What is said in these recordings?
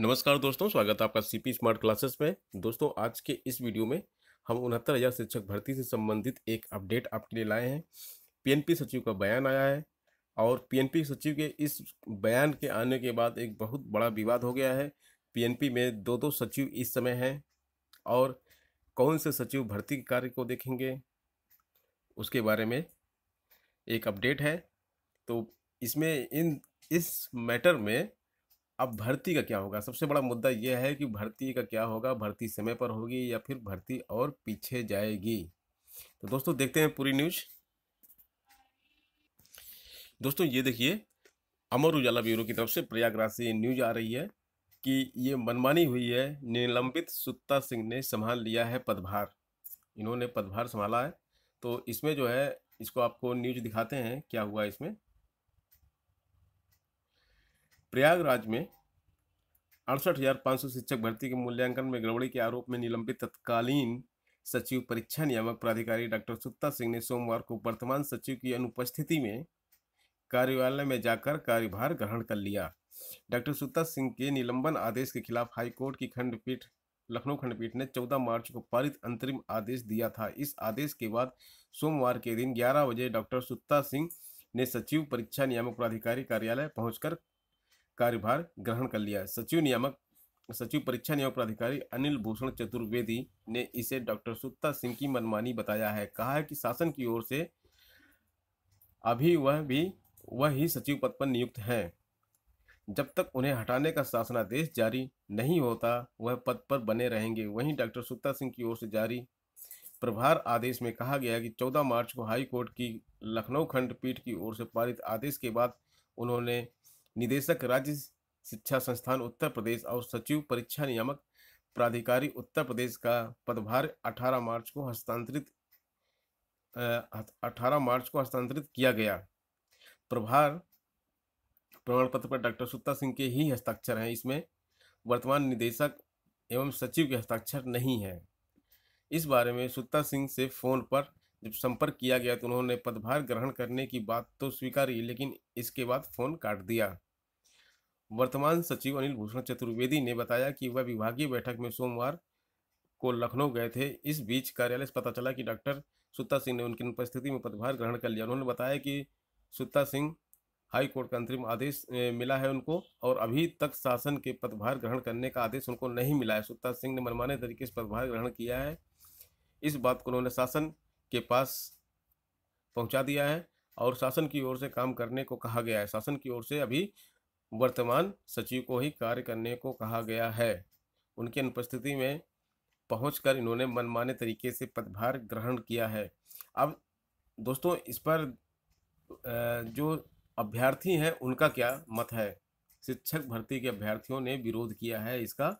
नमस्कार दोस्तों स्वागत है आपका सीपी स्मार्ट क्लासेस में दोस्तों आज के इस वीडियो में हम उनहत्तर हज़ार शिक्षक भर्ती से संबंधित एक अपडेट आपके लिए लाए हैं पीएनपी सचिव का बयान आया है और पीएनपी सचिव के इस बयान के आने के बाद एक बहुत बड़ा विवाद हो गया है पीएनपी में दो दो सचिव इस समय हैं और कौन से सचिव भर्ती के कार्य को देखेंगे उसके बारे में एक अपडेट है तो इसमें इन इस मैटर में अब भर्ती का क्या होगा सबसे बड़ा मुद्दा यह है कि भर्ती का क्या होगा भर्ती समय पर होगी या फिर भर्ती और पीछे जाएगी तो दोस्तों देखते हैं पूरी न्यूज दोस्तों ये देखिए अमर उजाला ब्यूरो की तरफ से प्रयागराज से न्यूज आ रही है कि ये मनमानी हुई है निलंबित सुत्ता सिंह ने संभाल लिया है पदभार इन्होंने पदभार संभाला है तो इसमें जो है इसको आपको न्यूज दिखाते हैं क्या हुआ इसमें प्रयागराज में अड़सठ हजार पाँच सौ शिक्षक भर्ती के मूल्यांकन में गड़बड़ी के आरोप में निलंबित तत्कालीन सचिव परीक्षा नियामक प्राधिकारी डॉक्टर सुत्ता सिंह ने सोमवार को वर्तमान सचिव की अनुपस्थिति में कार्यालय में जाकर कार्यभार ग्रहण कर लिया डॉक्टर सुत्ता सिंह के निलंबन आदेश के खिलाफ हाईकोर्ट की खंडपीठ लखनऊ खंडपीठ ने 14 मार्च को पारित अंतरिम आदेश दिया था इस आदेश के बाद सोमवार के दिन 11 बजे डॉक्टर सुत्ता सिंह ने सचिव परीक्षा नियामक प्राधिकारी कार्यालय पहुंचकर कार्यभार ग्रहण कर लिया सचिव नियामक सचिव परीक्षा नियोग प्राधिकारी अनिल भूषण चतुर्वेदी ने इसे डॉक्टर सुत्ता सिंह की मनमानी बताया है कहा है कि शासन की ओर से अभी वह भी वह ही सचिव पद पर नियुक्त हैं जब तक उन्हें हटाने का शासनादेश जारी नहीं होता वह पद पर बने रहेंगे वहीं डॉक्टर सुत्ता सिंह की ओर से जारी प्रभार आदेश में कहा गया कि 14 मार्च को हाई कोर्ट की लखनऊ खंडपीठ की ओर से पारित आदेश के बाद उन्होंने निदेशक राज्य शिक्षा संस्थान उत्तर प्रदेश और सचिव परीक्षा नियामक प्राधिकारी उत्तर प्रदेश का पदभार 18 मार्च को हस्तांतरित 18 मार्च को हस्तांतरित किया गया प्रभार प्रमाण पत्र पर डॉक्टर सुत्ता सिंह के ही हस्ताक्षर हैं इसमें वर्तमान निदेशक एवं सचिव के हस्ताक्षर नहीं है इस बारे में सुत्ता सिंह से फोन पर जब संपर्क किया गया तो उन्होंने पदभार ग्रहण करने की बात तो स्वीकारी लेकिन इसके बाद फोन काट दिया वर्तमान सचिव अनिल भूषण चतुर्वेदी ने बताया कि वह विभागीय बैठक में सोमवार को लखनऊ गए थे इस बीच कार्यालय से पता चला कि डॉक्टर सुत्ता सिंह ने उनकी उपस्थिति में पदभार ग्रहण कर लिया उन्होंने बताया कि सुत्ता सिंह हाई कोर्ट का अंतरिम आदेश मिला है उनको और अभी तक शासन के पदभार ग्रहण करने का आदेश उनको नहीं मिला है सुत्ता सिंह ने मनमाने तरीके से पदभार ग्रहण किया है इस बात को उन्होंने शासन के पास पहुंचा दिया है और शासन की ओर से काम करने को कहा गया है शासन की ओर से अभी वर्तमान सचिव को ही कार्य करने को कहा गया है उनकी अनुपस्थिति में पहुंचकर इन्होंने मनमाने तरीके से पदभार ग्रहण किया है अब दोस्तों इस पर जो अभ्यर्थी हैं उनका क्या मत है शिक्षक भर्ती के अभ्यर्थियों ने विरोध किया है इसका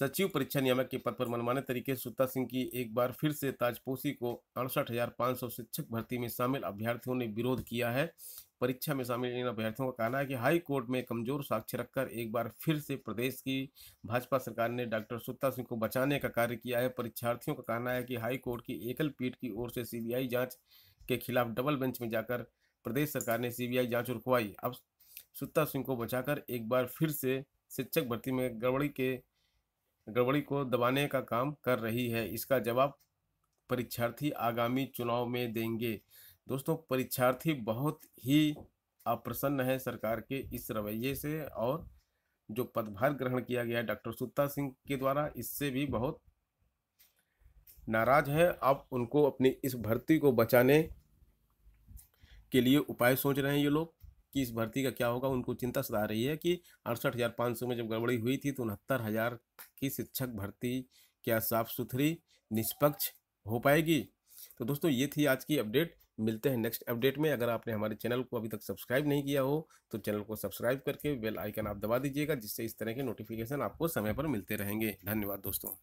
सचिव परीक्षा नियामक के पद पर मनमाने तरीके से सुत्ता सिंह की एक बार फिर से ताजपोशी को अड़सठ शिक्षक भर्ती में शामिल अभ्यर्थियों ने विरोध किया है परीक्षा में शामिल इन अभ्यर्थियों का कहना है कि हाई कोर्ट में कमजोर साक्ष्य रखकर एक बार फिर से प्रदेश की भाजपा सरकार ने डॉक्टर सुत्ता सिंह को बचाने का कार्य किया है परीक्षार्थियों का कहना है कि हाई कोर्ट की एकल पीठ की ओर से सीबीआई जांच के खिलाफ डबल बेंच में जाकर प्रदेश सरकार ने सीबीआई जांच रुकवाई अब सुत्ता सिंह को बचाकर एक बार फिर से शिक्षक भर्ती में गड़बड़ी के गड़बड़ी को दबाने का काम कर रही है इसका जवाब परीक्षार्थी आगामी चुनाव में देंगे दोस्तों परीक्षार्थी बहुत ही अप्रसन्न है सरकार के इस रवैये से और जो पदभार ग्रहण किया गया है डॉक्टर सुत्ता सिंह के द्वारा इससे भी बहुत नाराज है अब उनको अपनी इस भर्ती को बचाने के लिए उपाय सोच रहे हैं ये लोग कि इस भर्ती का क्या होगा उनको चिंता सता रही है कि अड़सठ हज़ार पाँच सौ में जब गड़बड़ी हुई थी तो उनहत्तर हज़ार की शिक्षक भर्ती क्या साफ़ सुथरी निष्पक्ष हो पाएगी तो दोस्तों ये थी आज की अपडेट मिलते हैं नेक्स्ट अपडेट में अगर आपने हमारे चैनल को अभी तक सब्सक्राइब नहीं किया हो तो चैनल को सब्सक्राइब करके बेल आइकन आप दबा दीजिएगा जिससे इस तरह के नोटिफिकेशन आपको समय पर मिलते रहेंगे धन्यवाद दोस्तों